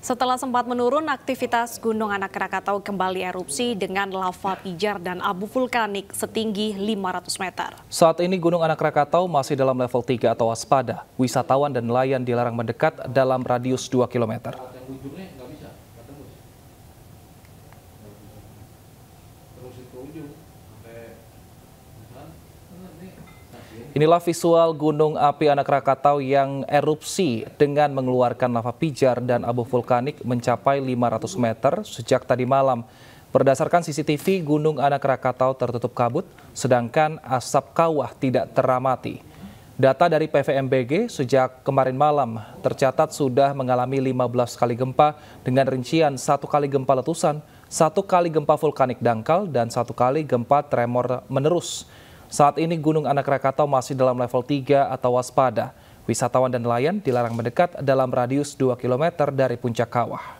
Setelah sempat menurun, aktivitas Gunung Anak Krakatau kembali erupsi dengan lava pijar dan abu vulkanik setinggi 500 meter. Saat ini Gunung Anak Krakatau masih dalam level 3 atau waspada. Wisatawan dan nelayan dilarang mendekat dalam radius 2 km. Terus itu ujung, sampai Inilah visual gunung api anak Krakatau yang erupsi dengan mengeluarkan lava pijar dan abu vulkanik mencapai 500 meter sejak tadi malam. Berdasarkan CCTV, gunung anak Krakatau tertutup kabut, sedangkan asap kawah tidak teramati. Data dari PVMBG sejak kemarin malam tercatat sudah mengalami 15 kali gempa dengan rincian satu kali gempa letusan, satu kali gempa vulkanik dangkal, dan satu kali gempa tremor menerus. Saat ini Gunung Anak Rakatau masih dalam level 3 atau waspada. Wisatawan dan nelayan dilarang mendekat dalam radius 2 km dari puncak kawah.